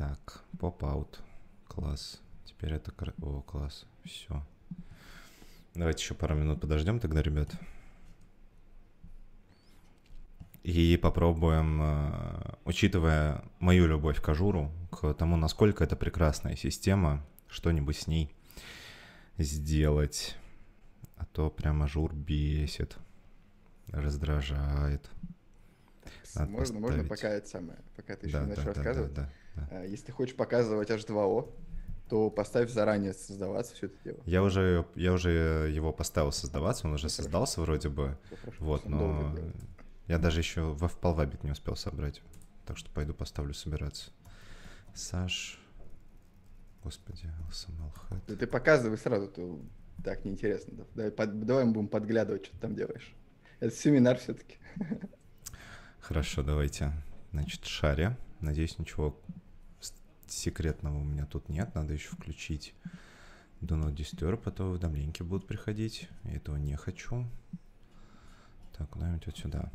Так, поп-аут. Класс. Теперь это... О, класс. Все. Давайте еще пару минут подождем тогда, ребят. И попробуем, э, учитывая мою любовь к ажуру, к тому, насколько это прекрасная система, что-нибудь с ней сделать. А то прям ажур бесит, раздражает. Надо можно, поставить. можно, пока это самое, пока ты еще да, не начал да, рассказывать. Да, да, да. Да. А, если хочешь показывать H2O, то поставь заранее создаваться все это дело. Я уже, я уже его поставил создаваться, он уже Хорошо. создался вроде бы. Хорошо, вот, но я даже еще в FPalvabit не успел собрать. Так что пойду поставлю собираться. Саш... Господи, LSML Head. Да ты показывай сразу, то так неинтересно. Давай, под, давай мы будем подглядывать, что ты там делаешь. Это семинар все-таки. Хорошо, давайте. Значит, шаре. Надеюсь, ничего секретного у меня тут нет. Надо еще включить Do Not Disturb, а то уведомленьки будут приходить. Я этого не хочу. Так, куда-нибудь вот сюда.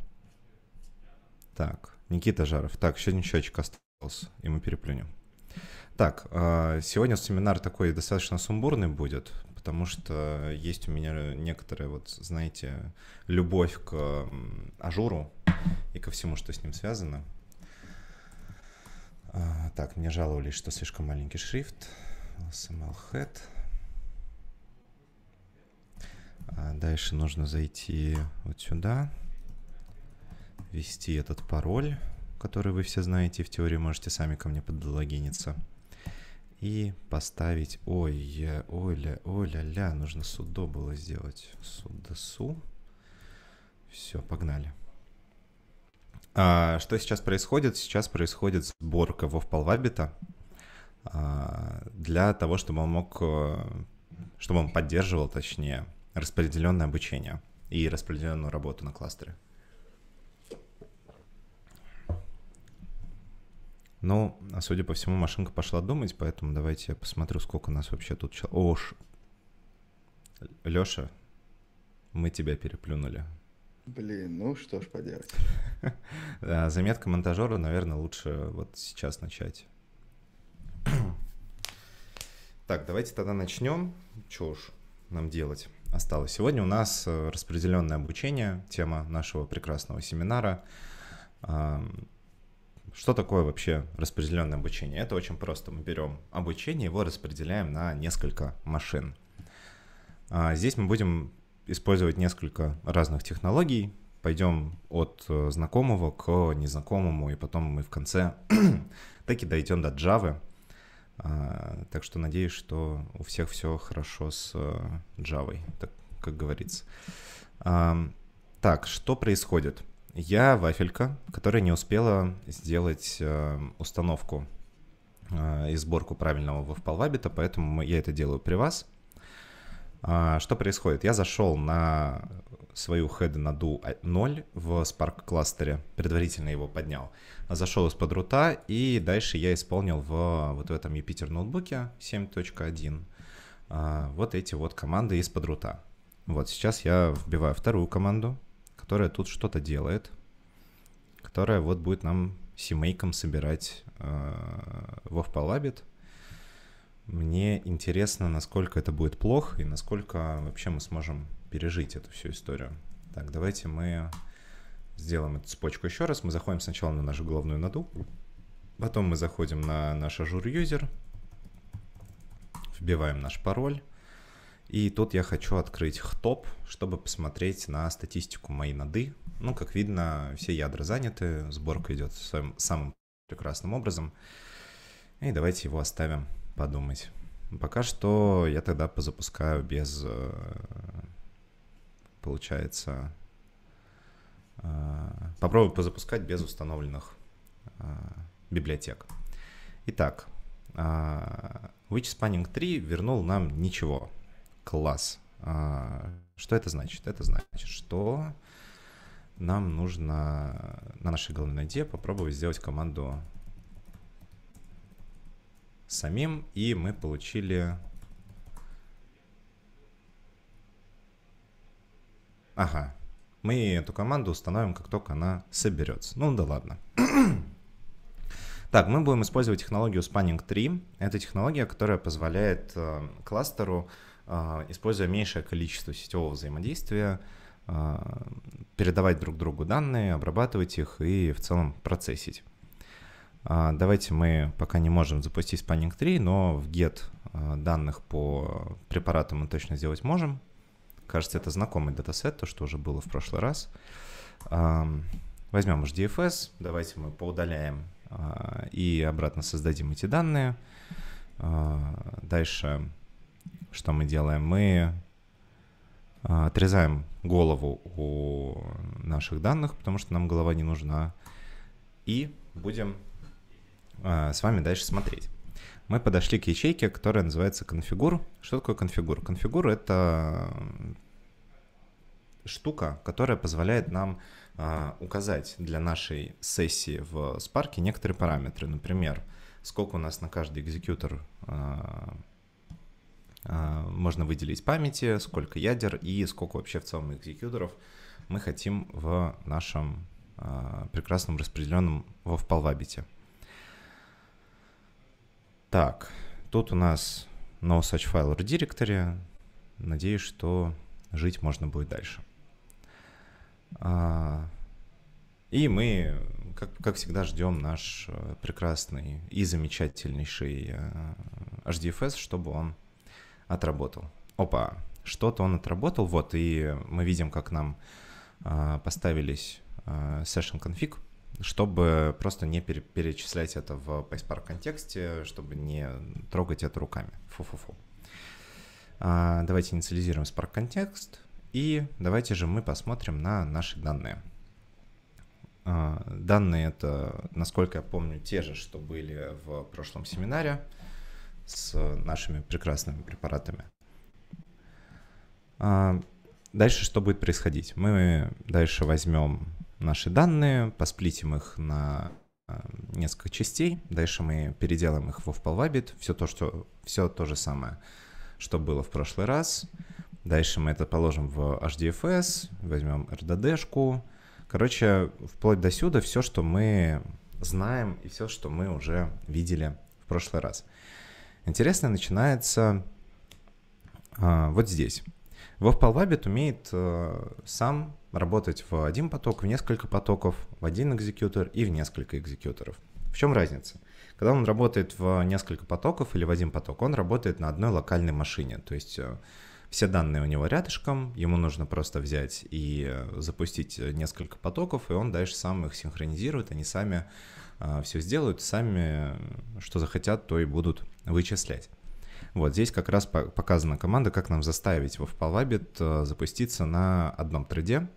Так, Никита Жаров. Так, еще один счетчик остался, и мы переплюнем. Так, а, сегодня семинар такой достаточно сумбурный будет, потому что есть у меня некоторая, вот, знаете, любовь к ажуру и ко всему, что с ним связано. А, так, мне жаловались, что слишком маленький шрифт. SML Head. А дальше нужно зайти вот сюда, ввести этот пароль, который вы все знаете, в теории можете сами ко мне подлогиниться. И поставить... Ой, я, оля, оля, ля, нужно судо было сделать. Судосу. Все, погнали. А, что сейчас происходит? Сейчас происходит сборка WoW а, для того, чтобы он мог, э, чтобы он поддерживал, точнее, распределенное обучение и распределенную работу на кластеры. Ну, а судя по всему, машинка пошла думать, поэтому давайте я посмотрю, сколько у нас вообще тут... человек. Ош, Леша, мы тебя переплюнули. Блин, ну что ж поделать. Заметка монтажера, наверное, лучше вот сейчас начать. Так, давайте тогда начнем. Чего уж нам делать осталось. Сегодня у нас э, распределенное обучение, тема нашего прекрасного семинара. Что такое вообще распределенное обучение? Это очень просто. Мы берем обучение, его распределяем на несколько машин. А, здесь мы будем использовать несколько разных технологий. Пойдем от э, знакомого к незнакомому, и потом мы в конце таки дойдем до Java. А, так что надеюсь, что у всех все хорошо с э, Java, так, как говорится. А, так, что происходит? Я вафелька, которая не успела сделать э, установку и сборку правильного WebPalVabit, поэтому я это делаю при вас. А, что происходит? Я зашел на свою хеды на ду 0 а, в Spark кластере, предварительно его поднял. Зашел из-под рута, и дальше я исполнил в вот в этом Юпитер ноутбуке 7.1 а, вот эти вот команды из-под рута. Вот сейчас я вбиваю вторую команду, которая тут что-то делает, которая вот будет нам семейком собирать э, WoW Palabit. Мне интересно, насколько это будет плохо и насколько вообще мы сможем пережить эту всю историю. Так, давайте мы сделаем эту цепочку еще раз. Мы заходим сначала на нашу головную наду, потом мы заходим на наш ажур юзер, вбиваем наш пароль, и тут я хочу открыть хтоп, чтобы посмотреть на статистику моей нады. Ну, как видно, все ядра заняты, сборка идет своим самым прекрасным образом. И давайте его оставим подумать. Пока что я тогда позапускаю без, э, получается, э, попробую позапускать без установленных э, библиотек. Итак, Which Spanning 3 вернул нам ничего. Класс. Что это значит? Это значит, что нам нужно на нашей головной ноде попробовать сделать команду самим, и мы получили... Ага, мы эту команду установим, как только она соберется. Ну да ладно. Так, мы будем использовать технологию Spanning 3. Это технология, которая позволяет э, кластеру, э, используя меньшее количество сетевого взаимодействия, э, передавать друг другу данные, обрабатывать их и в целом процессить. А, давайте мы пока не можем запустить Spanning 3, но в get а, данных по препаратам мы точно сделать можем. Кажется, это знакомый датасет, то, что уже было в прошлый раз. Возьмем HDFS, давайте мы поудаляем а, и обратно создадим эти данные. Дальше что мы делаем? Мы отрезаем голову у наших данных, потому что нам голова не нужна. И будем а, с вами дальше смотреть. Мы подошли к ячейке, которая называется конфигур. Что такое конфигур? Конфигур — это э, штука, которая позволяет нам а, указать для нашей сессии в Spark некоторые параметры. Например, сколько у нас на каждый экзекьютор а, можно выделить памяти, сколько ядер и сколько вообще в целом экзекьюторов мы хотим в нашем прекрасном распределенном во вполвабите. Так, тут у нас no such file redirectory. Надеюсь, что жить можно будет дальше. А, и мы, как, как всегда, ждем наш э, прекрасный и замечательнейший э, HDFS, чтобы он отработал. Опа, что-то он отработал, вот, и мы видим, как нам э, поставились session config чтобы просто не перечислять это в PySpark контексте, чтобы не трогать это руками. Фу-фу-фу. А, давайте инициализируем Spark контекст. И давайте же мы посмотрим на наши данные. А, данные это, насколько я помню, те же, что были в прошлом семинаре с нашими прекрасными препаратами. А, дальше что будет происходить? Мы дальше возьмем наши данные, посплитим их на э, несколько частей, дальше мы переделаем их в FPLVabit, все то, что, все то же самое, что было в прошлый раз. Дальше мы это положим в HDFS, возьмем RDD-шку. Короче, вплоть до сюда все, что мы знаем и все, что мы уже видели в прошлый раз. Интересно начинается а, вот здесь. WebPalVabit умеет а, сам работать в один поток, в несколько потоков, в один экзекьютор и в несколько экзекьюторов. В чем разница? Когда он работает в несколько потоков или в один поток, он работает на одной локальной машине, то есть э, все данные у него рядышком, ему нужно просто взять и э, запустить э, несколько потоков, и он дальше сам их синхронизирует, они сами все сделают, сами что захотят, то и будут вычислять. Вот здесь как раз показана команда, как нам заставить его в Pallabit запуститься на одном треде,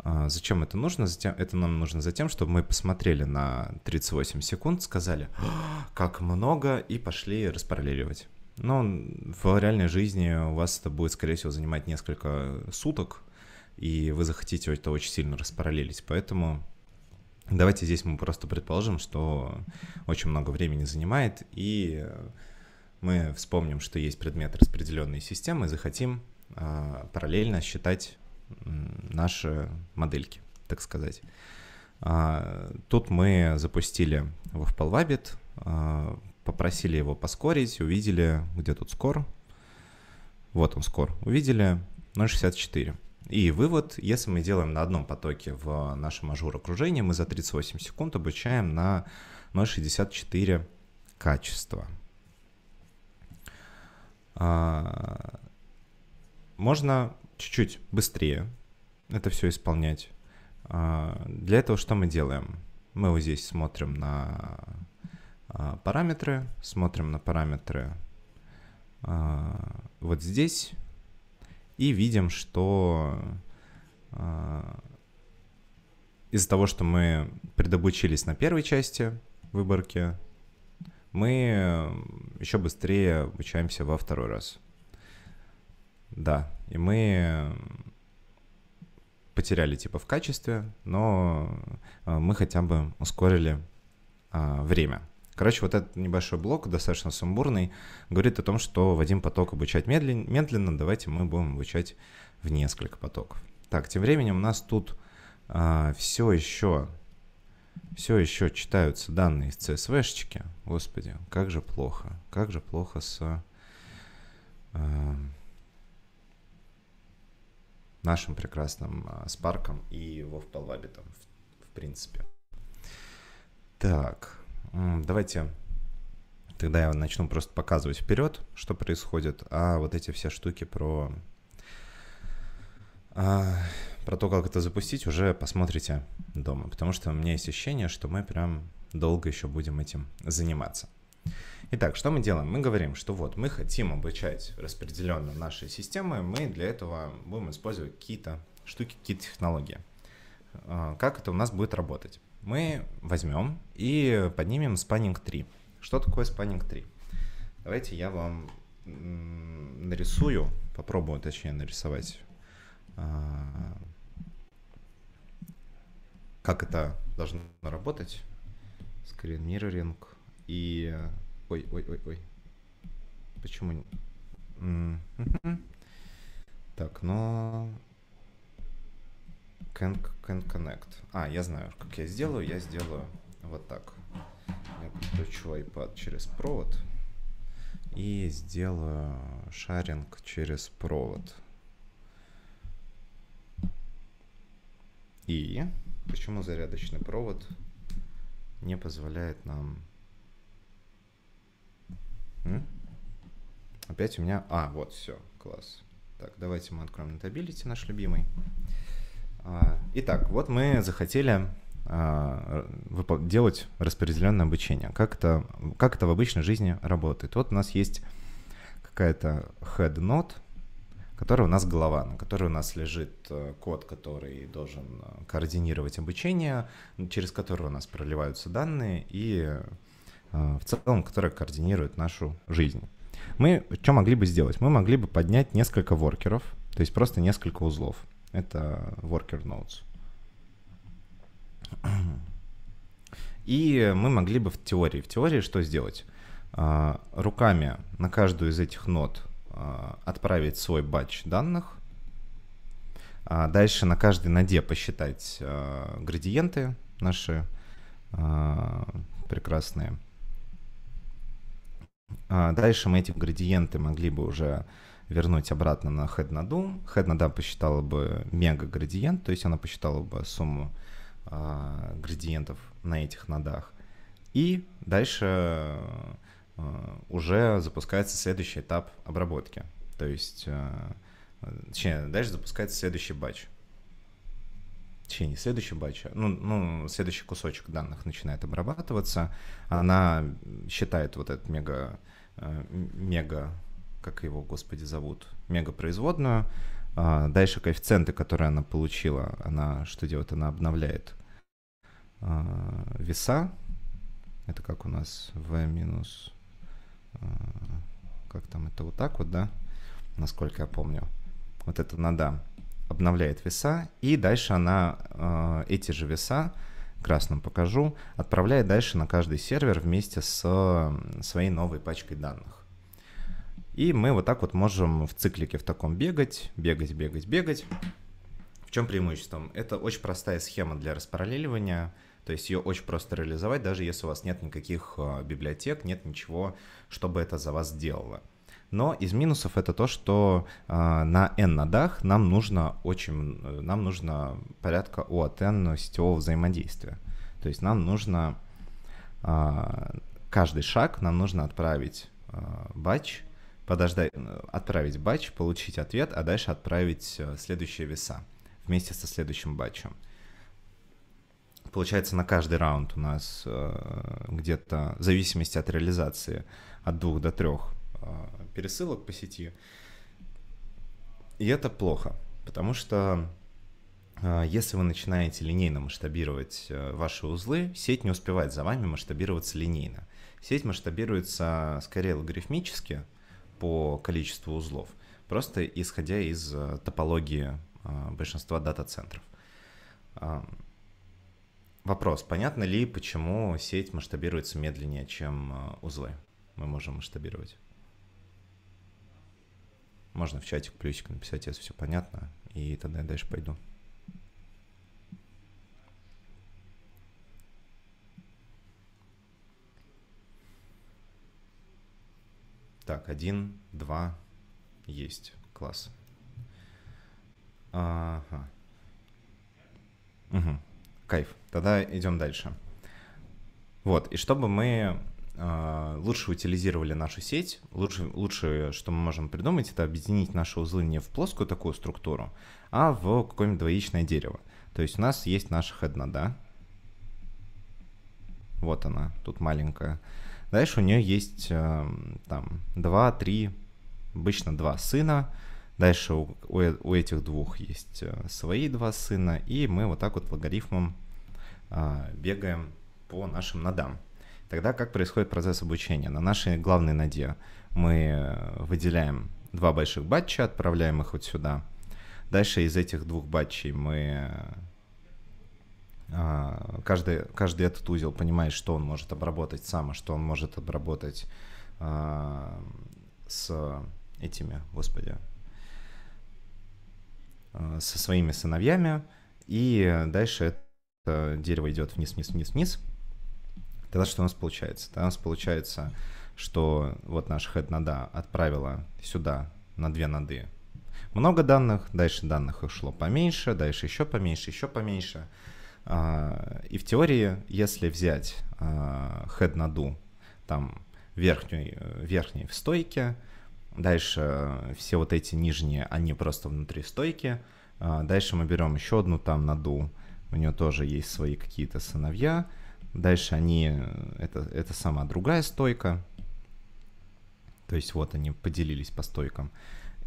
а, зачем это нужно? Затем, это нам нужно за тем, чтобы мы посмотрели на 38 секунд, сказали, как много, и пошли распараллеливать. Но в реальной жизни у вас это будет, скорее всего, занимать несколько суток, и вы захотите это очень сильно распараллелить. Поэтому давайте здесь мы просто предположим, что очень много времени занимает, и мы вспомним, что есть предмет распределенной системы, и захотим а, параллельно считать наши модельки, так сказать. А, тут мы запустили во Впалвабит, попросили его поскорить, увидели, где тут скор. Вот он скор. Увидели 0.64. И вывод, если мы делаем на одном потоке в нашем ажур окружении, мы за 38 секунд обучаем на 0.64 качество. А, можно чуть-чуть быстрее это все исполнять. А, для этого что мы делаем? Мы вот здесь смотрим на а, параметры, смотрим на параметры а, вот здесь и видим, что из-за того, что мы предобучились на первой части выборки, мы э, еще быстрее обучаемся во второй раз. Да, и мы потеряли типа в качестве, но э, мы хотя бы ускорили а, время. Короче, вот этот небольшой блок, достаточно сумбурный, говорит о том, что в один поток обучать медлен медленно давайте мы будем обучать в несколько потоков. Так, тем временем у нас тут а, все еще все еще читаются данные из CSV-шечки. Господи, как же плохо. Как же плохо с... А, нашим прекрасным а, Спарком и его вполвабитом, в принципе. Так, давайте тогда я начну просто показывать вперед, что происходит, а вот эти все штуки про а, про то, как это запустить, уже посмотрите дома, потому что у меня есть ощущение, что мы прям долго еще будем этим заниматься. Итак, что мы делаем? Мы говорим, что вот мы хотим обучать распределенно наши системы, мы для этого будем использовать какие-то штуки, какие-то технологии. А, как это у нас будет работать? Мы возьмем и поднимем spanning 3. Что такое spanning 3? Давайте я вам нарисую, попробую точнее нарисовать, а, как это должно работать. Скрин мирроринг и Ой, ой, ой, ой. Почему не... Так, но... Can, can connect. А, я знаю, как я сделаю. Я сделаю вот так. Я подключу iPad через провод и сделаю шаринг через провод. И почему зарядочный провод не позволяет нам М? Опять у меня... А, вот, все, класс. Так, давайте мы откроем Notability, наш любимый. А, итак, вот мы захотели а, делать распределенное обучение. Как это, как это в обычной жизни работает? Вот у нас есть какая-то head node, которая у нас голова, на которой у нас лежит э, код, который должен э, координировать обучение, через который у нас проливаются данные, и Э, в целом, которая координирует нашу жизнь. Мы что могли бы сделать? Мы могли бы поднять несколько воркеров, то есть просто несколько узлов. Это worker nodes. И мы могли бы в теории, в теории что сделать? Э, руками на каждую из этих нод э, отправить свой батч данных, а Дальше на каждой ноде посчитать градиенты наши прекрасные. А, дальше мы эти градиенты могли бы уже вернуть обратно на head на doom. Head на doom посчитала бы мега градиент, то есть она посчитала бы сумму э, градиентов на этих нодах. И дальше э, уже запускается следующий этап обработки. То есть, э, точнее, дальше запускается следующий батч в течение следующего батча, ну, ну, следующий кусочек данных начинает обрабатываться, она считает вот этот мега, э, мега, как его, господи, зовут, мега производную, а дальше коэффициенты, которые она получила, она что делает? Она обновляет а, веса, это как у нас v минус, а, как там это вот так вот, да, насколько я помню, вот это надо обновляет веса, и дальше она э, эти же веса, красным покажу, отправляет дальше на каждый сервер вместе с своей новой пачкой данных. И мы вот так вот можем в циклике в таком бегать, бегать, бегать, бегать. В чем преимущество? Это очень простая схема для распараллеливания, то есть ее очень просто реализовать, даже если у вас нет никаких э, библиотек, нет ничего, чтобы это за вас делало но из минусов это то, что э, на N нодах нам нужно очень, э, нам нужно порядка O от N сетевого взаимодействия. То есть нам нужно э, каждый шаг нам нужно отправить э, батч, подождать, отправить батч, получить ответ, а дальше отправить э, следующие веса вместе со следующим батчем. Получается, на каждый раунд у нас э, где-то, в зависимости от реализации, от двух до трех а, пересылок по сети. И это плохо, потому что а, если вы начинаете линейно масштабировать э, ваши узлы, сеть не успевает за вами масштабироваться линейно. Сеть масштабируется скорее логарифмически по количеству узлов, просто исходя из э, топологии э, большинства дата-центров. А, вопрос, понятно ли, почему сеть масштабируется медленнее, чем узлы мы можем масштабировать? Можно в чатик плюсик написать, если все понятно, и тогда я дальше пойду. Так, один, два, есть, класс. Ага. Угу. Кайф. Тогда идем дальше. Вот, и чтобы мы а, лучше утилизировали нашу сеть, лучше, лучше, что мы можем придумать, это объединить наши узлы не в плоскую такую структуру, а в какое-нибудь двоичное дерево. То есть у нас есть наша хедна, да? Вот она, тут маленькая. Дальше у нее есть э, там два, три, обычно два сына. Дальше у, у, у этих двух есть э, свои два сына, и мы вот так вот логарифмом а, бегаем по нашим нодам. Тогда как происходит процесс обучения? На нашей главной ноде мы выделяем два больших батча, отправляем их вот сюда. Дальше из этих двух батчей мы а, каждый, каждый этот узел понимает, что он может обработать сам, а что он может обработать а, с этими, господи, а, со своими сыновьями. И дальше это дерево идет вниз, вниз, вниз, вниз. Тогда что у нас получается? Тогда у нас получается, что вот наш head нода отправила сюда на две ноды много данных, дальше данных ушло поменьше, дальше еще поменьше, еще поменьше. А, и в теории, если взять а, head ноду, там верхнюю, верхней в стойке, дальше все вот эти нижние, они просто внутри стойки, а, дальше мы берем еще одну там наду, у нее тоже есть свои какие-то сыновья, Дальше они, э, это, это сама другая стойка, то есть вот они поделились по стойкам.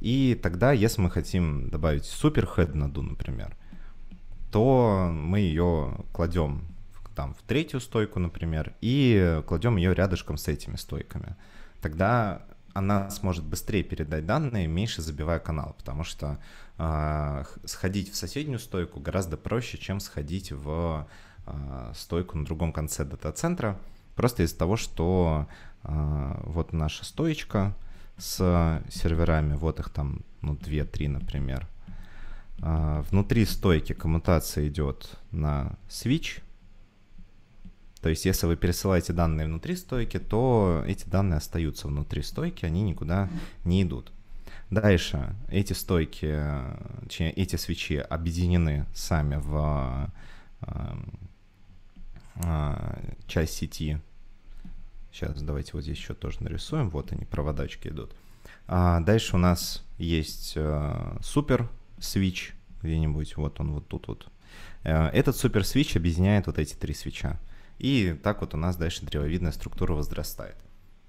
И тогда, если мы хотим добавить суперхед на ду, например, то мы ее кладем там в третью стойку, например, и кладем ее рядышком с этими стойками. Тогда она сможет быстрее передать данные, меньше забивая канал, потому что э, сходить в соседнюю стойку гораздо проще, чем сходить в а, стойку на другом конце дата-центра, просто из-за того, что а, вот наша стоечка с серверами, вот их там, ну, 2-3, например. А, внутри стойки коммутация идет на switch, то есть, если вы пересылаете данные внутри стойки, то эти данные остаются внутри стойки, они никуда не идут. Дальше эти стойки, э, эти свечи объединены сами в а, часть сети. Сейчас давайте вот здесь еще тоже нарисуем. Вот они, проводачки идут. А дальше у нас есть э, супер свич где-нибудь. Вот он вот тут вот. Э, этот супер свич объединяет вот эти три свеча. И так вот у нас дальше древовидная структура возрастает.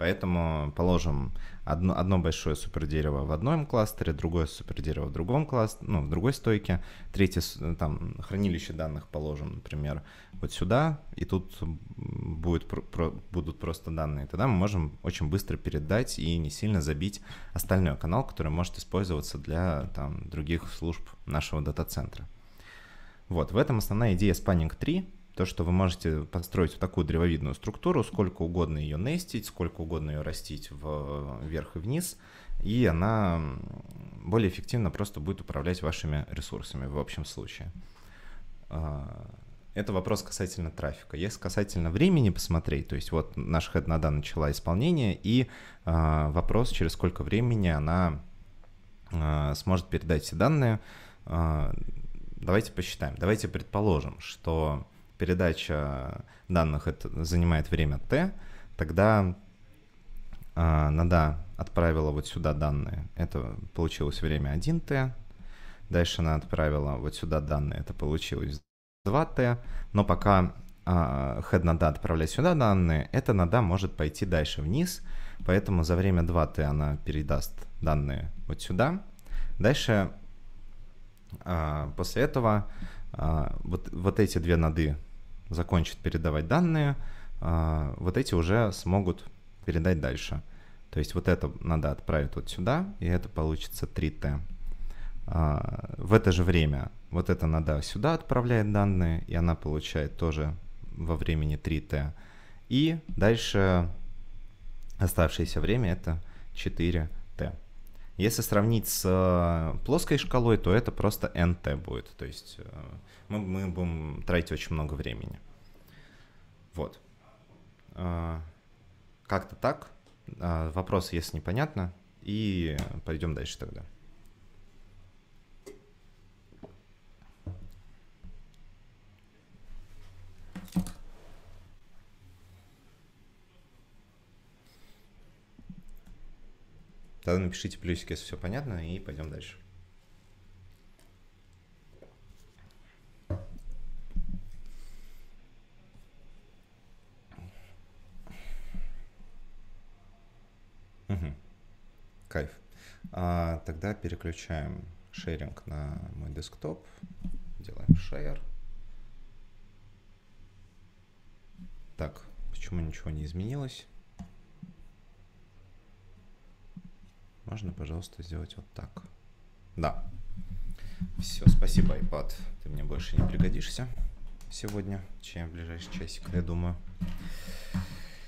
Поэтому положим одно, одно большое супердерево в одном кластере, другое супердерево в другом кластере, ну, в другой стойке, третье э, там хранилище данных положим, например, вот сюда, и тут будет, про, будут просто данные. Тогда мы можем очень быстро передать и не сильно забить остальной канал, который может использоваться для там, других служб нашего дата-центра. Вот, в этом основная идея Spanning 3, то, что вы можете построить вот такую древовидную структуру, сколько угодно ее нестить, сколько угодно ее растить вверх и вниз, и она более эффективно просто будет управлять вашими ресурсами в общем случае. А, это вопрос касательно трафика. Если касательно времени посмотреть, то есть вот наш хеднада начала исполнение, и э, вопрос, через сколько времени она э, сможет передать все данные. Э, давайте посчитаем. Давайте предположим, что передача данных это занимает время t, тогда э, а, нада отправила вот сюда данные, это получилось время 1t, дальше она отправила вот сюда данные, это получилось 2t, но пока э, head нада отправляет сюда данные, эта нада может пойти дальше вниз, поэтому за время 2t она передаст данные вот сюда. Дальше э, после этого Uh, вот, вот эти две нады закончит передавать данные, а, вот эти уже смогут передать дальше. То есть вот это надо отправить вот сюда, и это получится 3T. А, в это же время вот это надо сюда отправляет данные, и она получает тоже во времени 3T. И дальше оставшееся время это 4 если сравнить с э, плоской шкалой, то это просто NT будет. То есть э, мы, мы будем тратить очень много времени. Вот. Э, как-то так. Вопросы, если непонятно. И пойдем дальше тогда. Тогда напишите плюсик, если все понятно, и пойдем дальше. Угу. Кайф. А, тогда переключаем шеринг на мой десктоп. Делаем share. Так, почему ничего не изменилось? Можно, пожалуйста, сделать вот так. Да. Все, спасибо, iPad. Ты мне больше не пригодишься сегодня, чем в ближайший часик, я думаю.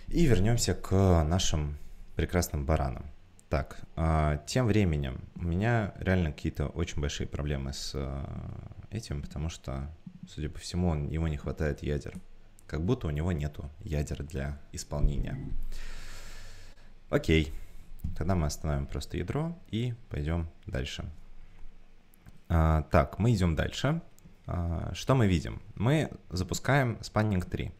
И вернемся к нашим прекрасным баранам. Так, а, тем временем у меня реально какие-то очень большие проблемы с э, этим, потому что, судя по всему, он, его не хватает ядер. Как будто у него нету ядер для исполнения. Окей. Тогда мы остановим просто ядро и пойдем дальше. А, так, мы идем дальше. А, что мы видим? Мы запускаем spanning 3.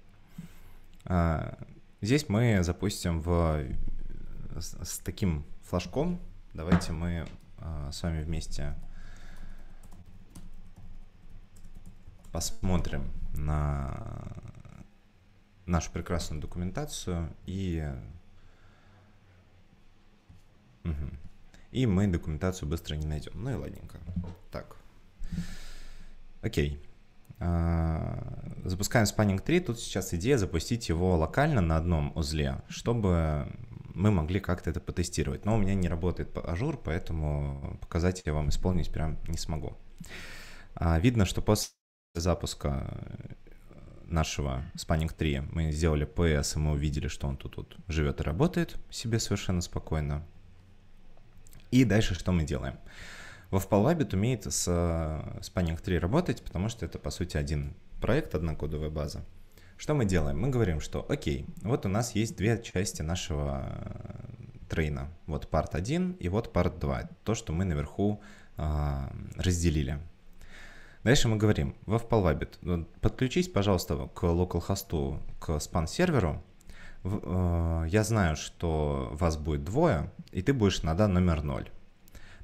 А, здесь мы запустим в, с таким флажком. Давайте мы с вами вместе посмотрим на нашу прекрасную документацию и Угу. И мы документацию быстро не найдем. Ну и ладненько. Так. Окей. А, запускаем Spanning 3. Тут сейчас идея запустить его локально на одном узле, чтобы мы могли как-то это потестировать. Но у меня не работает ажур, поэтому показать я вам исполнить прям не смогу. А, видно, что после запуска нашего Spanning 3 мы сделали PS, и мы увидели, что он тут тут живет и работает себе совершенно спокойно. И дальше что мы делаем? Waffle умеет с Spanning 3 работать, потому что это, по сути, один проект, одна кодовая база. Что мы делаем? Мы говорим, что окей, вот у нас есть две части нашего э, трейна. Вот part 1 и вот part 2. То, что мы наверху э, разделили. Дальше мы говорим, в Waffle подключись, пожалуйста, к локалхосту, к span серверу Э, я знаю, что вас будет двое, и ты будешь на иногда номер ноль.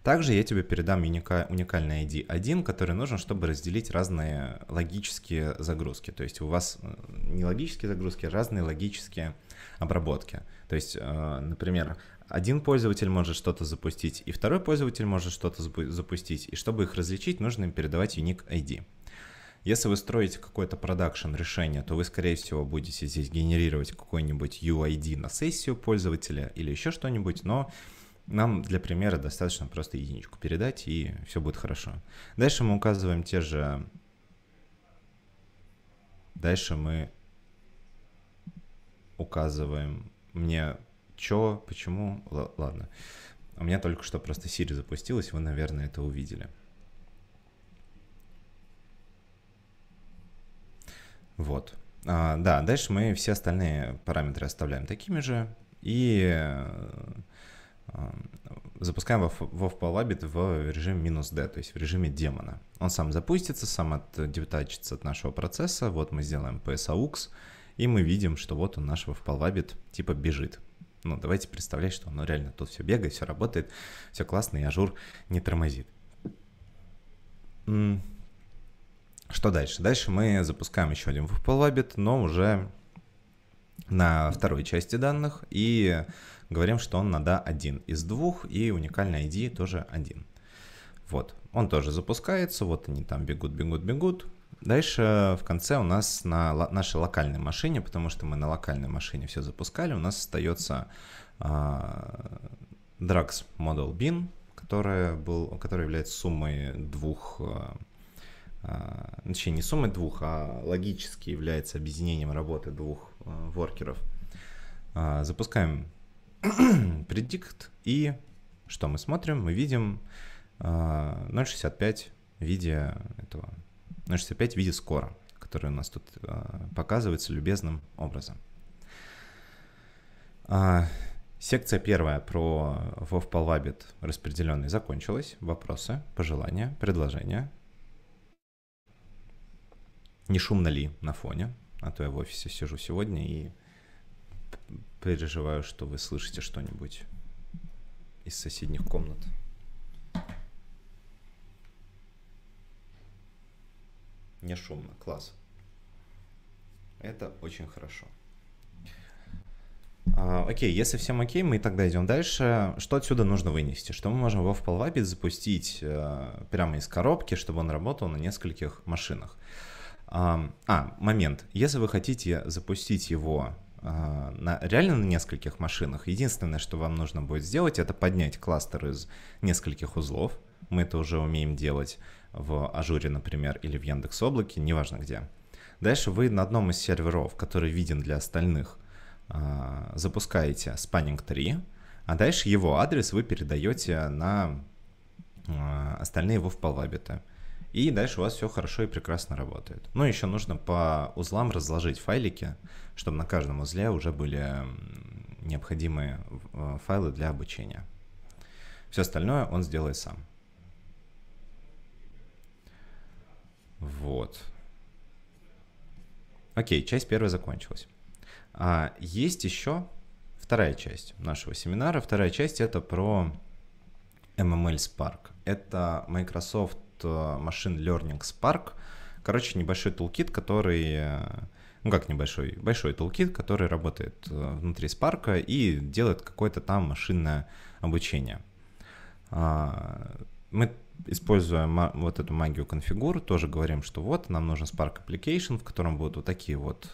Также я тебе передам уникальный ID 1, который нужен, чтобы разделить разные логические загрузки. То есть у вас э, не логические загрузки, а разные логические обработки. То есть, э, например, один пользователь может что-то запустить, и второй пользователь может что-то запустить, и чтобы их различить, нужно им передавать unique ID. Если вы строите какое-то продакшн решение, то вы, скорее всего, будете здесь генерировать какой-нибудь UID на сессию пользователя или еще что-нибудь, но нам для примера достаточно просто единичку передать, и все будет хорошо. Дальше мы указываем те же... Дальше мы указываем мне что, почему, ладно. У меня только что просто Siri запустилась, вы, наверное, это увидели. Вот. А, да, дальше мы все остальные параметры оставляем такими же и э, запускаем WoW Palabit в режим минус D, то есть в режиме демона. Он сам запустится, сам отдевтачится от нашего процесса. Вот мы сделаем PSAUX, и мы видим, что вот он наш WoW Palabit типа бежит. Ну, давайте представлять, что оно реально тут все бегает, все работает, все классно, и ажур не тормозит. Что дальше? Дальше мы запускаем еще один Whipple Labit, но уже на второй части данных и говорим, что он надо один из двух и уникальный ID тоже один. Вот, он тоже запускается, вот они там бегут, бегут, бегут. Дальше э, в конце у нас на нашей локальной машине, потому что мы на локальной машине все запускали, у нас остается э, а, Drugs Model Bin, который, был, который является суммой двух э, а, точнее, не суммой двух, а логически является объединением работы двух а, воркеров. А, запускаем предикт и что мы смотрим? Мы видим 0.65 в виде этого 0.65 в виде скора, который у нас тут показывается любезным образом. Секция первая про WoW Palvabit распределенный закончилась. Вопросы, пожелания, предложения – не шумно ли на фоне? А то я в офисе сижу сегодня и переживаю, что вы слышите что-нибудь из соседних комнат. Не шумно, класс. Это очень хорошо. А, окей, если всем окей, мы тогда идем дальше. Что отсюда нужно вынести? Что мы можем в Pal запустить э, прямо из коробки, чтобы он работал на нескольких машинах? А, момент. Если вы хотите запустить его а, на, реально на нескольких машинах, единственное, что вам нужно будет сделать, это поднять кластер из нескольких узлов. Мы это уже умеем делать в Ажуре, например, или в Яндекс Облаке, неважно где. Дальше вы на одном из серверов, который виден для остальных, а, запускаете Spanning 3, а дальше его адрес вы передаете на а, остальные его в Палвабиты и дальше у вас все хорошо и прекрасно работает. Но еще нужно по узлам разложить файлики, чтобы на каждом узле уже были необходимые э, файлы для обучения. Все остальное он сделает сам. Вот. Окей, часть первая закончилась. А, есть еще вторая часть нашего семинара. Вторая часть это про MML Spark. Это Microsoft Machine э, Learning Spark. Короче, небольшой тулкит, который э, ну как небольшой, большой тулкит, который работает э, внутри Spark и делает какое-то там машинное обучение. А, мы используем вот эту магию конфигур, тоже говорим, что вот нам нужен Spark Application, в котором будут вот такие вот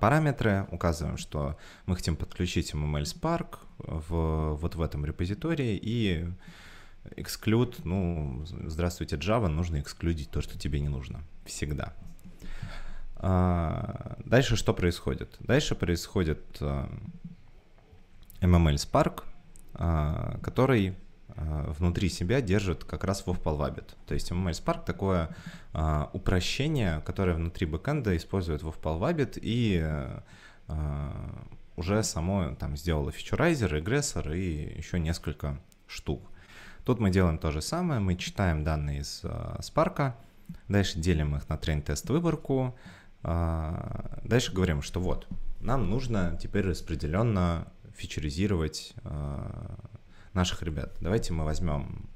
параметры, указываем, что мы хотим подключить MML Spark в, вот в этом репозитории и Exclude, ну, здравствуйте, Java, нужно эксклюдить то, что тебе не нужно. Всегда. А, дальше что происходит? Дальше происходит а, MML Spark, а, который внутри себя держит как раз WoW Palvabit. То есть MML Spark такое упрощение, которое внутри бэкэнда использует WoW Palvabit и уже само там сделало фичурайзер, регрессор и еще несколько штук. Тут мы делаем то же самое, мы читаем данные из э, Spark, дальше делим их на трейн-тест выборку, э, дальше говорим, что вот, нам нужно теперь распределенно фичеризировать э, наших ребят. Давайте мы возьмем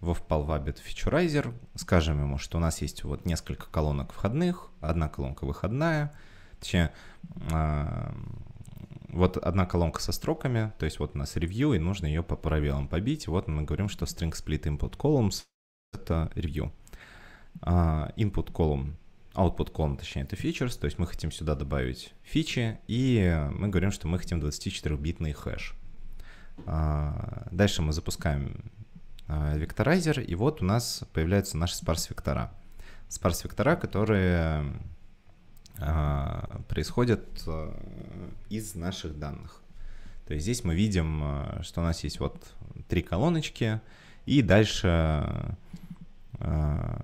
во вполвабит фичурайзер, скажем ему, что у нас есть вот несколько колонок входных, одна колонка выходная, точнее, вот одна колонка со строками, то есть вот у нас ревью и нужно ее по правилам побить. Вот мы говорим, что string split input columns — это ревью, а, input column output column, точнее, это features, то есть мы хотим сюда добавить фичи, и мы говорим, что мы хотим 24-битный хэш. А, дальше мы запускаем а, векторайзер, и вот у нас появляются наши спарс-вектора. Спарс-вектора, которые а, происходят э, из наших данных. То есть здесь мы видим, э, что у нас есть вот три колоночки, и дальше э,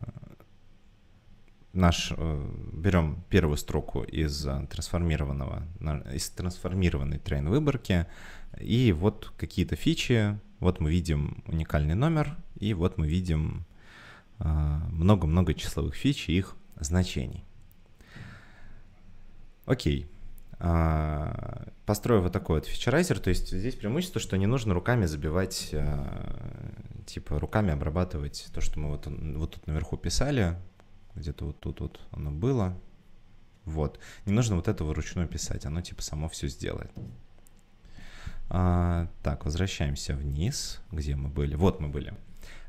наш берем первую строку из трансформированного из трансформированной трейн выборки и вот какие-то фичи вот мы видим уникальный номер и вот мы видим много-много числовых фич и их значений Окей. А, построю вот такой вот фичерайзер, то есть здесь преимущество, что не нужно руками забивать, а, типа руками обрабатывать то, что мы вот, вот тут наверху писали, где-то вот тут вот оно было, вот. Не нужно вот этого вручную писать, оно типа само все сделает. А, так, возвращаемся вниз, где мы были. Вот мы были.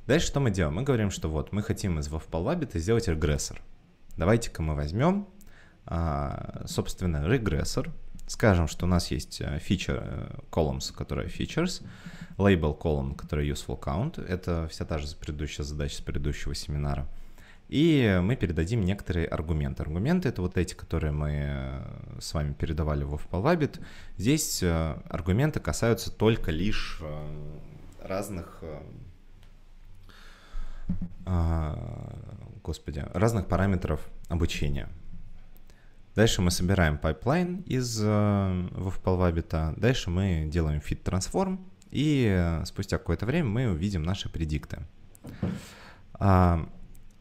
Дальше что мы делаем? Мы говорим, что вот мы хотим из WFPalabit сделать регрессор. Давайте-ка мы возьмем а, собственно, регрессор. Скажем, что у нас есть э, feature э, columns, которые features, label column, который useful count. Это вся та же предыдущая задача с предыдущего семинара. И мы передадим некоторые аргументы. Аргументы — это вот эти, которые мы э, с вами передавали в Wavpalabit. Здесь аргументы касаются только лишь разных а, господи, разных параметров обучения. Дальше мы собираем пайплайн из WFPLVabit. Э, а. Дальше мы делаем fit transform. И э, спустя какое-то время мы увидим наши предикты. А,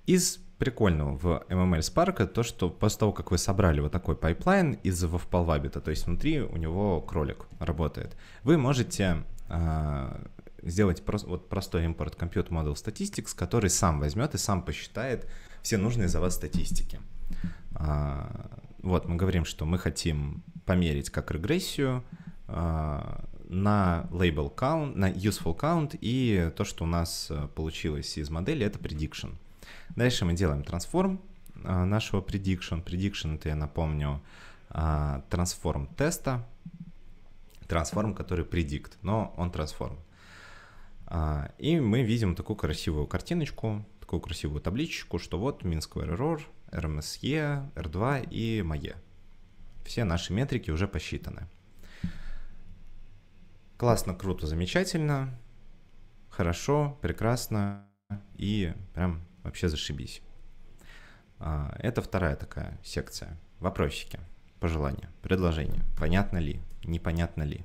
из прикольного в MML Spark то, что после того, как вы собрали вот такой пайплайн из WFPLVabit, а, то есть внутри у него кролик работает, вы можете э, сделать про вот простой импорт Compute Model Statistics, который сам возьмет и сам посчитает все нужные за вас статистики вот мы говорим, что мы хотим померить как регрессию э, на label count, на useful count, и то, что у нас э, получилось из модели, это prediction. Дальше мы делаем transform э, нашего prediction. Prediction, это, я напомню, а, трансформ э, теста, transform который predict, но он трансформ. И мы видим такую красивую картиночку, такую красивую табличку, что вот min square error — RMSE, R2 и MAE. Все наши метрики уже посчитаны. Классно, круто, замечательно, хорошо, прекрасно и прям вообще зашибись. А, это вторая такая секция. Вопросики, пожелания, предложения. Понятно ли, непонятно ли.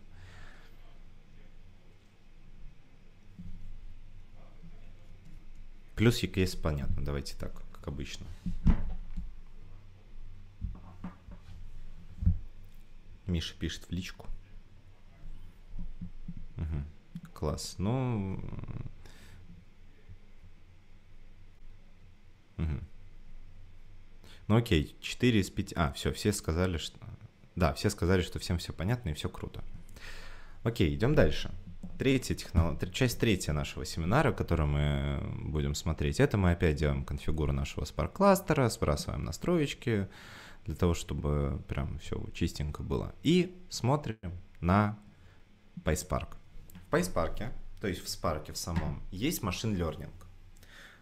Плюсик есть понятно, давайте так как обычно. Миша пишет в личку. Угу. Класс. Ну... Угу. Ну окей, 4 из 5... А, все, все сказали, что... Да, все сказали, что всем все понятно и все круто. Окей, идем дальше третья, технолог... часть третья нашего семинара, который мы будем смотреть, это мы опять делаем конфигуру нашего Spark кластера, сбрасываем настроечки для того, чтобы прям все чистенько было. И смотрим на PySpark. В PySpark, то есть в Spark в самом, есть машин learning.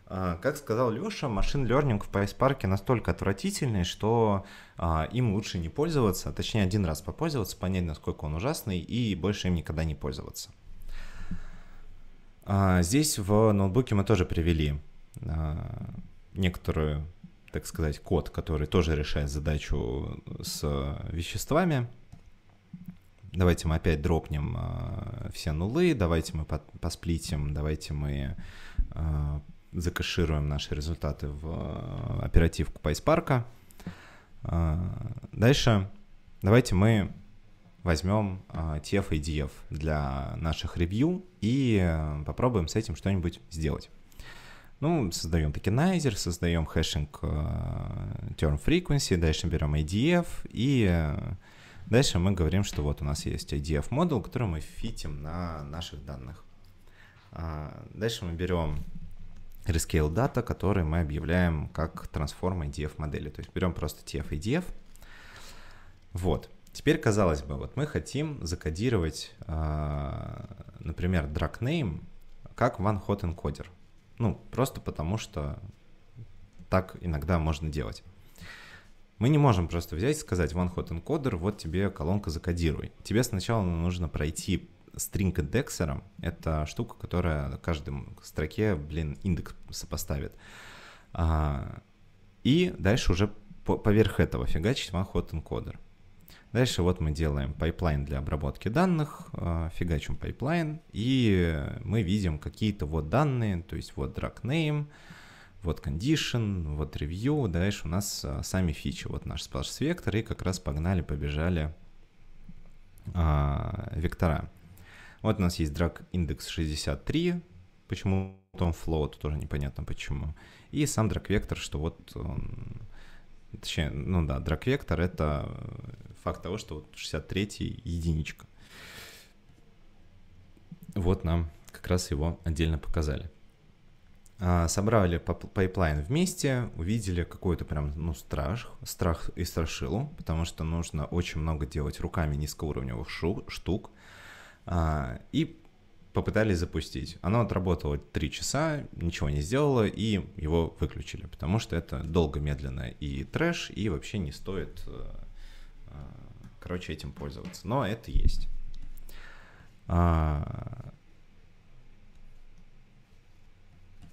А, как сказал Леша, машин learning в PySpark настолько отвратительный, что а, им лучше не пользоваться, точнее один раз попользоваться, понять, насколько он ужасный, и больше им никогда не пользоваться. А, здесь в ноутбуке мы тоже привели а, некоторую, так сказать, код, который тоже решает задачу с веществами. Давайте мы опять дропнем а, все нулы, давайте мы посплитим, давайте мы закэшируем наши результаты в оперативку PySpark. Дальше давайте мы возьмем TF и DF для наших ревью, и э, попробуем с этим что-нибудь сделать. Ну, создаем токенайзер, создаем хэшинг term э, frequency, дальше берем IDF, и э, дальше мы говорим, что вот у нас есть IDF модул, который мы фитим на наших данных. А, дальше мы берем rescale data, который мы объявляем как трансформ IDF модели. То есть берем просто TF IDF. Вот. Теперь, казалось бы, вот мы хотим закодировать, а, например, дракнейм как one-hot encoder. Ну, просто потому что так иногда можно делать. Мы не можем просто взять и сказать one-hot encoder, вот тебе колонка закодируй. Тебе сначала нужно пройти string индексером. Это штука, которая каждой строке, блин, индекс сопоставит. А, и дальше уже поверх этого фигачить one-hot encoder. Дальше вот мы делаем пайплайн для обработки данных, э, фигачим пайплайн, и мы видим какие-то вот данные, то есть вот drag name, вот condition, вот review, дальше у нас э, сами фичи, вот наш splash вектор, и как раз погнали, побежали а, вектора. Вот у нас есть drag index 63, почему он float, тоже непонятно почему, и сам drag вектор, что вот он Точнее, ну да, драг-вектор — это факт того, что вот 63-й единичка. Вот нам как раз его отдельно показали. А, собрали пайплайн вместе, увидели какой-то прям, ну, страх, страх и страшилу, потому что нужно очень много делать руками низкоуровневых штук, а, и попытались запустить. Оно отработало 3 часа, ничего не сделало, и его выключили, потому что это долго, медленно и трэш, и вообще не стоит, э, э, короче, этим пользоваться. Но это есть. А...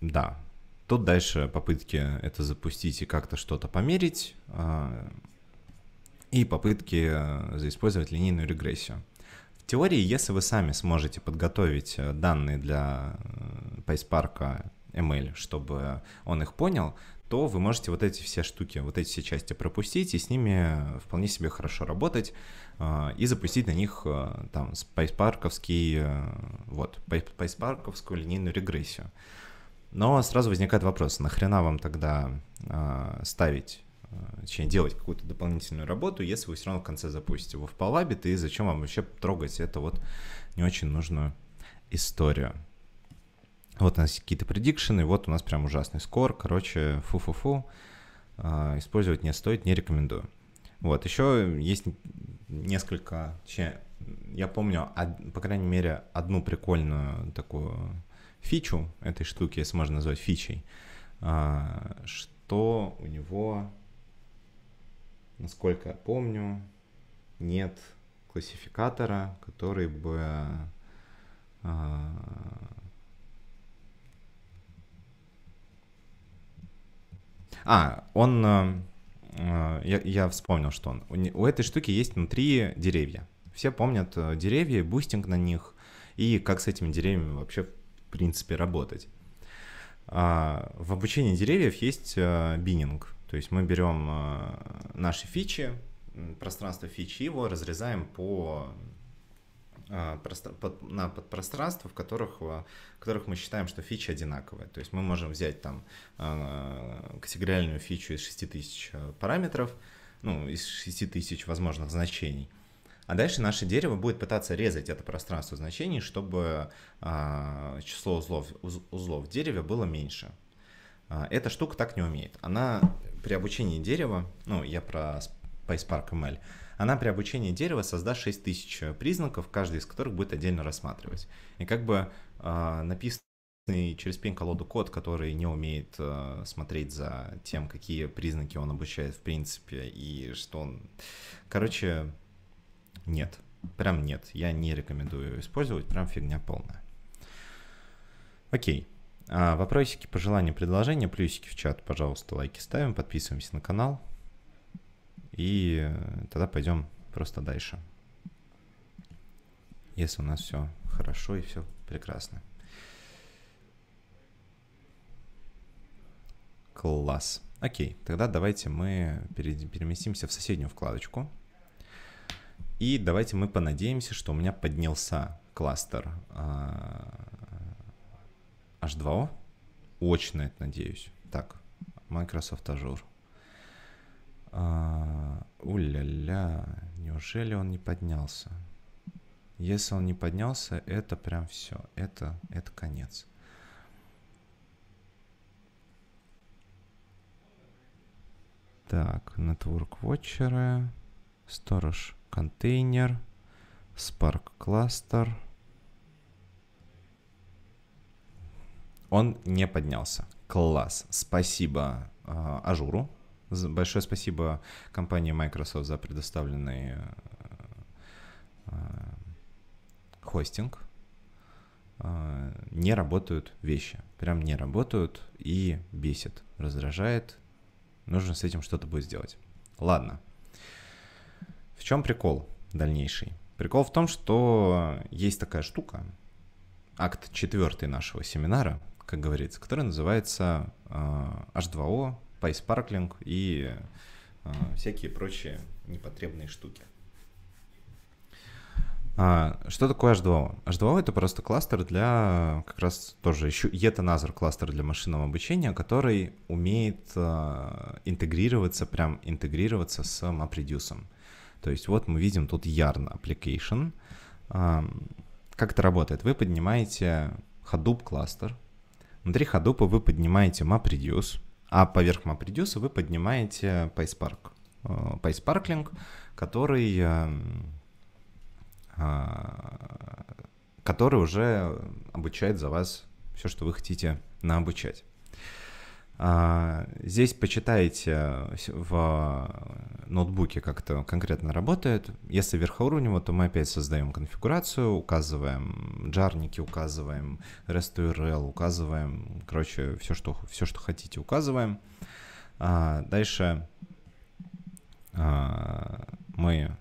Да. Тут дальше попытки это запустить и как-то что-то померить, а, и попытки э, заиспользовать линейную регрессию теории, если вы сами сможете подготовить э, данные для э, PySpark э, ML, чтобы он их понял, то вы можете вот эти все штуки, вот эти все части пропустить и с ними вполне себе хорошо работать и запустить на них там спайспарковский, вот, спайспарковскую линейную регрессию. Но сразу возникает вопрос, нахрена вам тогда ставить Э, точнее, делать какую-то дополнительную работу, если вы все равно в конце запустите его в палабит, и зачем вам вообще трогать эту вот не очень нужную историю. Вот у нас какие-то предикшены, вот у нас прям ужасный скор, короче, фу-фу-фу, а, использовать не стоит, не рекомендую. Вот, еще есть несколько, я помню, по крайней мере, одну прикольную такую фичу этой штуки, если можно назвать фичей, а, что у него насколько я помню, нет классификатора, который бы А, а он... А, а, я, я вспомнил, что он. У, этой штуки есть внутри деревья. Все помнят э, деревья, бустинг на них и как с этими деревьями вообще в принципе работать. В обучении деревьев есть э, биннинг. То есть мы берем э, наши фичи, пространство фичи, его разрезаем по э, под, на подпространство, в которых, э, в которых мы считаем, что фичи одинаковые. То есть мы можем взять там категориальную фичу из 6000 параметров, ну, из 6000 возможных значений, а дальше наше дерево будет пытаться резать это пространство значений, чтобы число узлов, узлов в было меньше. Эта штука так не умеет. Она при обучении дерева, ну, я про PySpark ML, она при обучении дерева создаст 6000 э, признаков, каждый из которых будет отдельно рассматривать. И как бы э, написанный через пень колоду код, который не умеет э, смотреть за тем, какие признаки он обучает в принципе, и что он... Короче, нет. Прям нет. Я не рекомендую использовать, прям фигня полная. Окей. А, вопросики, пожелания, предложения, плюсики в чат, пожалуйста, лайки ставим, подписываемся на канал. И э, тогда пойдем просто дальше. Если у нас все хорошо и все прекрасно. Класс. Окей, тогда давайте мы переместимся в соседнюю вкладочку. И давайте мы понадеемся, что у меня поднялся кластер а, H2O. Очно, надеюсь. Так, Microsoft Azure. А, уля-ля, неужели он не поднялся? Если он не поднялся, это прям все. Это, это конец. Так, Network Watcher, Storage Container, Spark Cluster – Он не поднялся. Класс. Спасибо э, Ажуру. Большое спасибо компании Microsoft за предоставленный э, э, хостинг. Э, не работают вещи. Прям не работают и бесит, раздражает. Нужно с этим что-то будет сделать. Ладно. В чем прикол дальнейший? Прикол в том, что есть такая штука, акт четвертый нашего семинара, как говорится, который называется H2O, а, Pie Sparkling и а, всякие прочие непотребные штуки. А, что такое H2O? H2O это просто кластер для как раз тоже еще Yetanazar кластер для машинного обучения, который умеет интегрироваться, прям интегрироваться с MapReduce. То есть вот мы видим тут Yarn Application. как это работает? Вы поднимаете Hadoop кластер, Внутри Hadoop вы поднимаете MapReduce, а поверх MapReduce вы поднимаете PySpark. Э, PySparkling, который, э, э, который уже обучает за вас все, что вы хотите наобучать. А, здесь почитайте э, в э, ноутбуке, как это конкретно работает. Если верхоуровнево, то мы опять создаем конфигурацию, указываем джарники, указываем REST URL, указываем, короче, все что, все, что хотите, указываем. А, дальше а, мы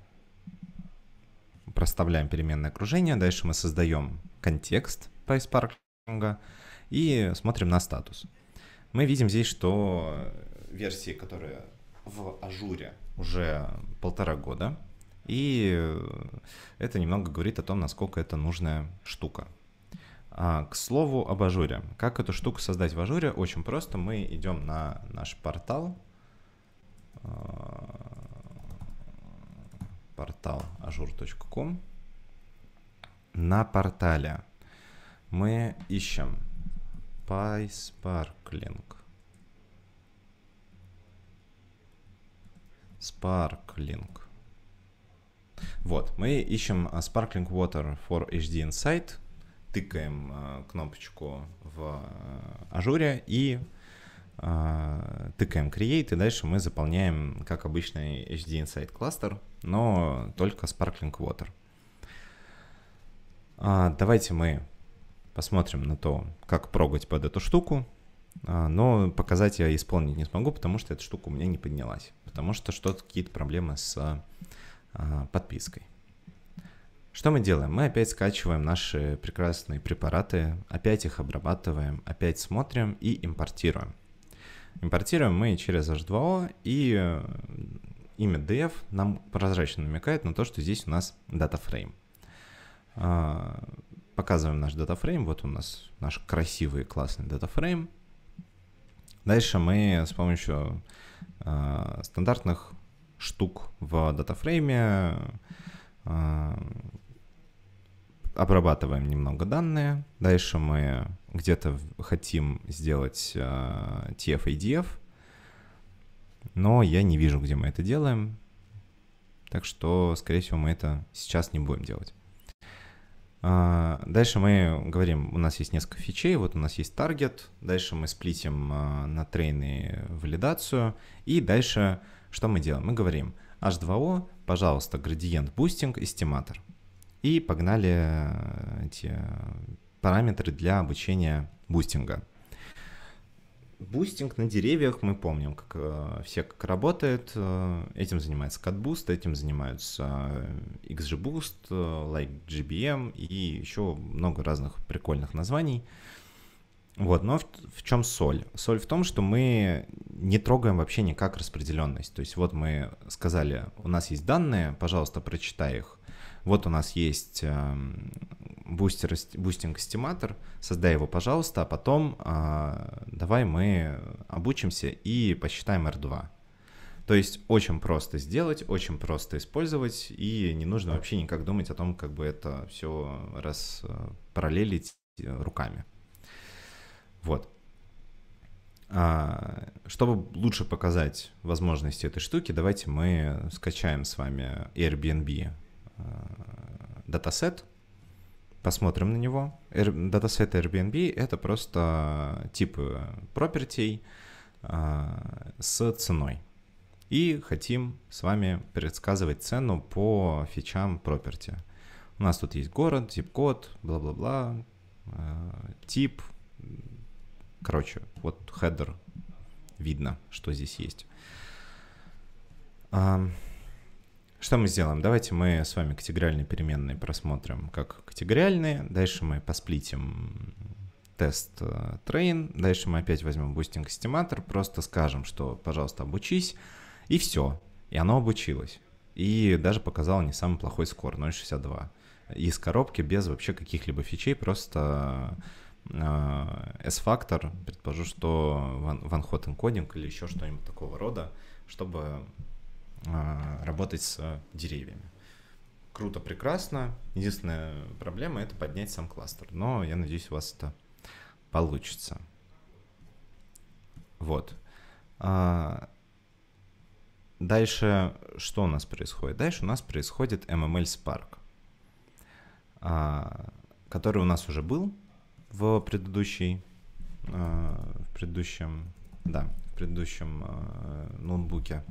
проставляем переменное окружение, дальше мы создаем контекст PySpark и смотрим на статус мы видим здесь, что версии, которые в ажуре уже полтора года, и это немного говорит о том, насколько это нужная штука. А, к слову об ажуре. Как эту штуку создать в ажуре? Очень просто. Мы идем на наш портал. А, портал ажур.ком. На портале мы ищем PySpark Sparkling. Sparkling. Вот, мы ищем а, Sparkling Water for HD Insight, тыкаем а, кнопочку в а, ажуре и тыкаем Create, и дальше мы заполняем, как обычный HD Insight кластер, но только Sparkling Water. давайте мы посмотрим на то, как прогать под эту штуку. А, но показать я исполнить не смогу, потому что эта штука у меня не поднялась, потому что что-то какие-то проблемы с а, подпиской. Что мы делаем? Мы опять скачиваем наши прекрасные препараты, опять их обрабатываем, опять смотрим и импортируем. Импортируем мы через H2O, и э, имя DF нам прозрачно намекает на то, что здесь у нас датафрейм. А, показываем наш датафрейм, вот у нас наш красивый классный датафрейм. Дальше мы с помощью э, стандартных штук в датафрейме э, обрабатываем немного данные. Дальше мы где-то хотим сделать э, а, TF и DF, но я не вижу, где мы это делаем. Так что, скорее всего, мы это сейчас не будем делать. А, дальше мы говорим, у нас есть несколько фичей, вот у нас есть таргет, дальше мы сплитим а, на трейны валидацию, и дальше что мы делаем? Мы говорим H2O, пожалуйста, градиент бустинг, эстиматор. И погнали а, эти параметры для обучения бустинга. Бустинг на деревьях, мы помним, как э, все как работает. Э, этим занимается CatBoost, этим занимаются э, XGBoost, э, LikeGBM и еще много разных прикольных названий. Вот, но в, в чем соль? Соль в том, что мы не трогаем вообще никак распределенность. То есть вот мы сказали, у нас есть данные, пожалуйста, прочитай их. Э, вот у нас есть эм, бустер, бустинг стиматор. создай его, пожалуйста, а потом а, давай мы обучимся и посчитаем R2. То есть очень просто сделать, очень просто использовать, и не нужно вообще никак думать о том, как бы это все раз э, параллелить э, руками. Вот. А, чтобы лучше показать возможности этой штуки, давайте мы скачаем с вами Airbnb Э, датасет, посмотрим на него. Датасет Airbnb — это просто типы пропертей э, с ценой. И хотим с вами предсказывать цену по фичам проперти. У нас тут есть город, тип-код, бла-бла-бла, э, тип. Короче, вот хедер видно, что здесь есть. Что мы сделаем? Давайте мы с вами категориальные переменные просмотрим как категориальные. Дальше мы посплитим тест э, train. Дальше мы опять возьмем boosting estimator, просто скажем, что, пожалуйста, обучись. И все. И оно обучилось. И даже показало не самый плохой скор, 0.62. Из коробки без вообще каких-либо фичей, просто э, S-фактор, предположу, что one-hot encoding или еще что-нибудь такого рода, чтобы а, работать с деревьями. Круто, прекрасно. Единственная проблема — это поднять сам кластер. Но я надеюсь, у вас это получится. Вот. А, дальше что у нас происходит? Дальше у нас происходит MML Spark, а, который у нас уже был в предыдущей, в предыдущем, да, в предыдущем ноутбуке.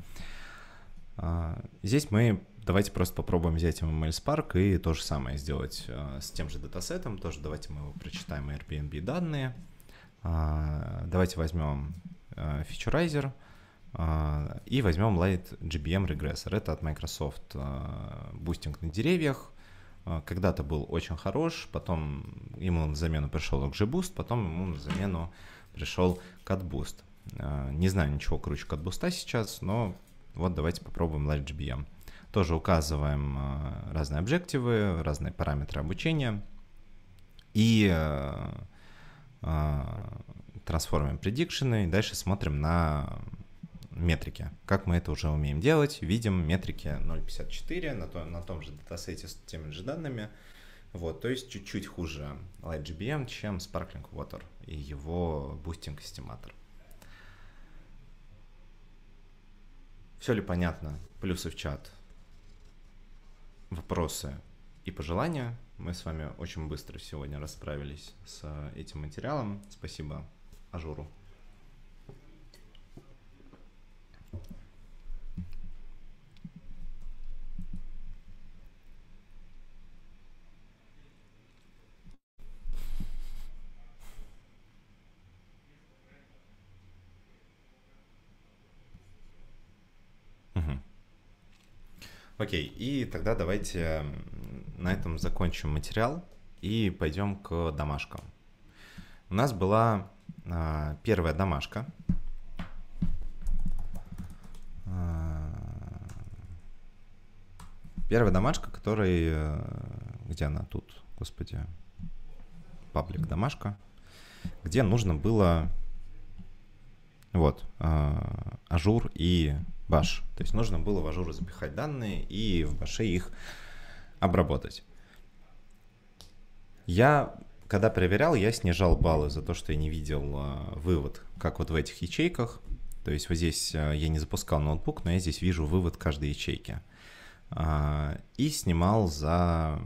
А, здесь мы давайте просто попробуем взять MML Spark и то же самое сделать а, с тем же датасетом. Тоже давайте мы прочитаем Airbnb данные. А, давайте возьмем Featurizer и возьмем Light GBM Regressor. Это от Microsoft бустинг на деревьях. Когда-то был очень хорош, потом ему на замену пришел OGBoost, потом ему на замену пришел CatBoost. Не знаю ничего круче CatBoost сейчас, но вот давайте попробуем LightGBM. Тоже указываем э, разные объективы, разные параметры обучения и э, э, трансформим предикшены, и дальше смотрим на метрики. Как мы это уже умеем делать, видим метрики 0.54 на, то, на том же датасете с теми же данными. Вот, то есть чуть-чуть хуже LightGBM, чем Sparkling Water и его бустинг-систематор. Все ли понятно? Плюсы в чат. Вопросы и пожелания. Мы с вами очень быстро сегодня расправились с этим материалом. Спасибо Ажуру. Окей, и тогда давайте на этом закончим материал и пойдем к домашкам. У нас была а, первая домашка. А, первая домашка, который... Э, где она тут? Господи. Паблик домашка. Где нужно было... Вот. А, ажур и баш. То есть нужно было в ажур запихать данные и в баше их обработать. Я, когда проверял, я снижал баллы за то, что я не видел а, вывод, как вот в этих ячейках. То есть вот здесь а, я не запускал ноутбук, но я здесь вижу вывод каждой ячейки. А, и снимал за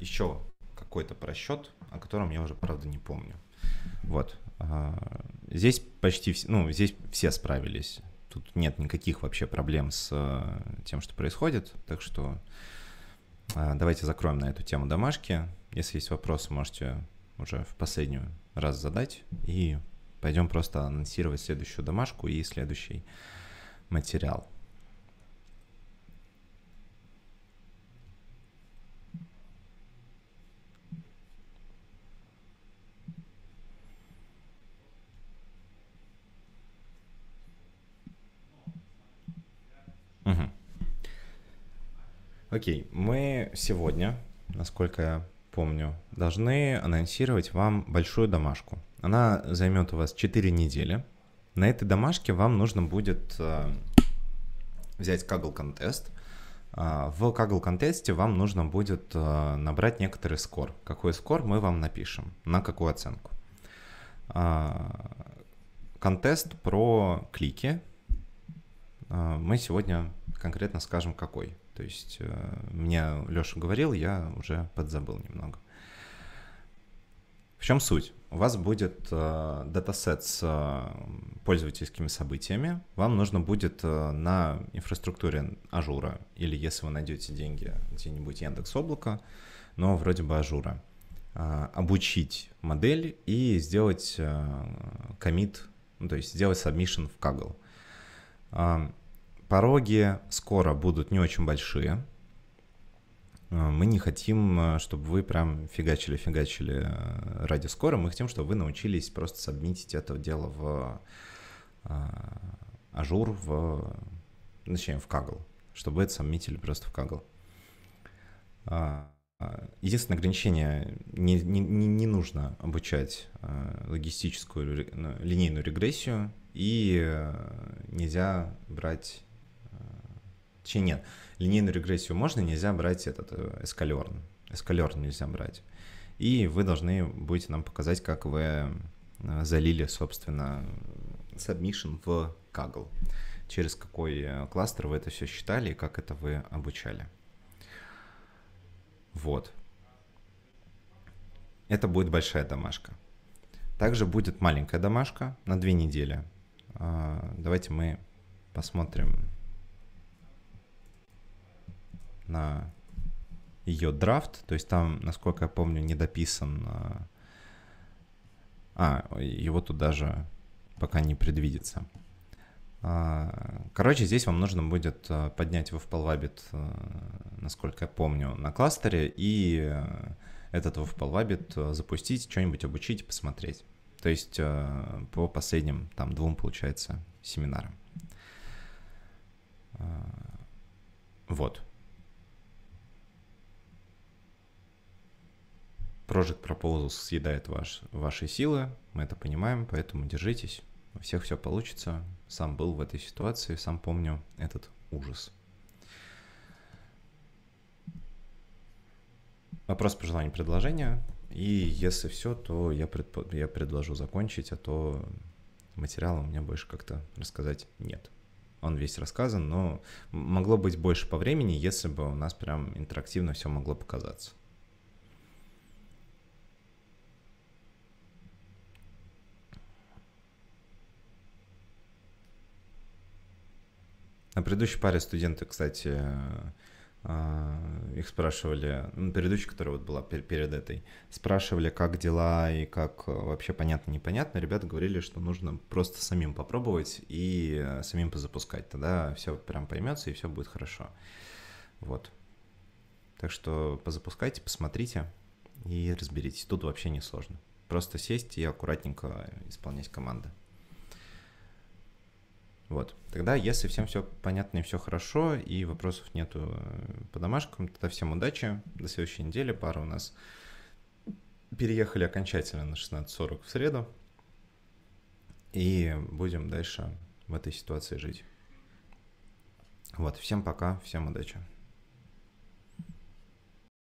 еще какой-то просчет, о котором я уже, правда, не помню. Вот. А, здесь почти, все, ну, здесь все справились. Тут нет никаких вообще проблем с э, тем, что происходит. Так что а, давайте закроем на эту тему домашки. Если есть вопросы, можете уже в последний раз задать. И пойдем просто анонсировать следующую домашку и следующий материал. Угу. Окей, мы сегодня, насколько я помню, должны анонсировать вам большую домашку. Она займет у вас 4 недели. На этой домашке вам нужно будет э, взять Kaggle контест. А, в Kaggle контесте вам нужно будет э, набрать некоторый скор. Какой скор мы вам напишем, на какую оценку. Контест а, про клики а, мы сегодня конкретно скажем какой. То есть э, мне Леша говорил, я уже подзабыл немного. В чем суть? У вас будет э, датасет с э, пользовательскими событиями. Вам нужно будет э, на инфраструктуре Ажура, или если вы найдете деньги где-нибудь Яндекс Облака, но вроде бы Ажура, э, обучить модель и сделать э, commit, ну, то есть сделать submission в Kaggle. Э, Пороги скоро будут не очень большие. Э, мы не хотим, э, чтобы вы прям фигачили-фигачили э, ради скоро. Мы хотим, чтобы вы научились просто сабмитить это дело в ажур, в, точнее, в кагл, чтобы это сабмитили просто в кагл. Единственное ограничение, не, не, не нужно обучать логистическую линейную регрессию, и нельзя брать Точнее, нет, линейную регрессию можно, нельзя брать этот э, эскалерн. Эскалерн нельзя брать. И вы должны будете нам показать, как вы э, залили, собственно, submission в Kaggle. Через какой э, кластер вы это все считали и как это вы обучали. Вот. Это будет большая домашка. Также будет маленькая домашка на две недели. А, давайте мы посмотрим на ее драфт, то есть там, насколько я помню, не дописан... Э, а, его тут даже пока не предвидится. А, короче, здесь вам нужно будет э, поднять его в полвабит, э, насколько я помню, на кластере, и этот в полвабит запустить, что-нибудь обучить, посмотреть. То есть по последним там двум, получается, семинарам. Вот. Project Proposal съедает ваш, ваши силы, мы это понимаем, поэтому держитесь, у всех все получится. Сам был в этой ситуации, сам помню этот ужас. Вопрос по желанию предложения. И если все, то я, предпо... я предложу закончить, а то материала у меня больше как-то рассказать нет. Он весь рассказан, но могло быть больше по времени, если бы у нас прям интерактивно все могло показаться. На предыдущей паре студенты, кстати, э, э, их спрашивали, ну, предыдущая, которая вот была пер перед этой, спрашивали, как дела и как э, вообще понятно, непонятно. Ребята говорили, что нужно просто самим попробовать и самим позапускать. Тогда все прям поймется и все будет хорошо. Вот. Так что позапускайте, посмотрите и разберитесь. Тут вообще не сложно. Просто сесть и аккуратненько исполнять команды. Вот. Тогда, если всем все понятно и все хорошо, и вопросов нету э, по домашкам, тогда всем удачи. До следующей недели. Пара у нас переехали окончательно на 16.40 в среду. И будем дальше в этой ситуации жить. Вот, всем пока, всем удачи.